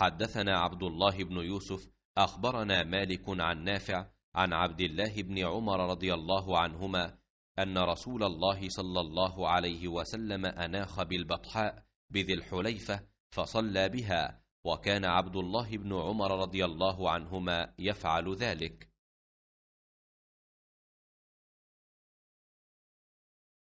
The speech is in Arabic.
حدثنا عبد الله بن يوسف اخبرنا مالك عن نافع عن عبد الله بن عمر رضي الله عنهما ان رسول الله صلى الله عليه وسلم اناخ بالبطحاء بذي الحليفه فصلى بها وكان عبد الله بن عمر رضي الله عنهما يفعل ذلك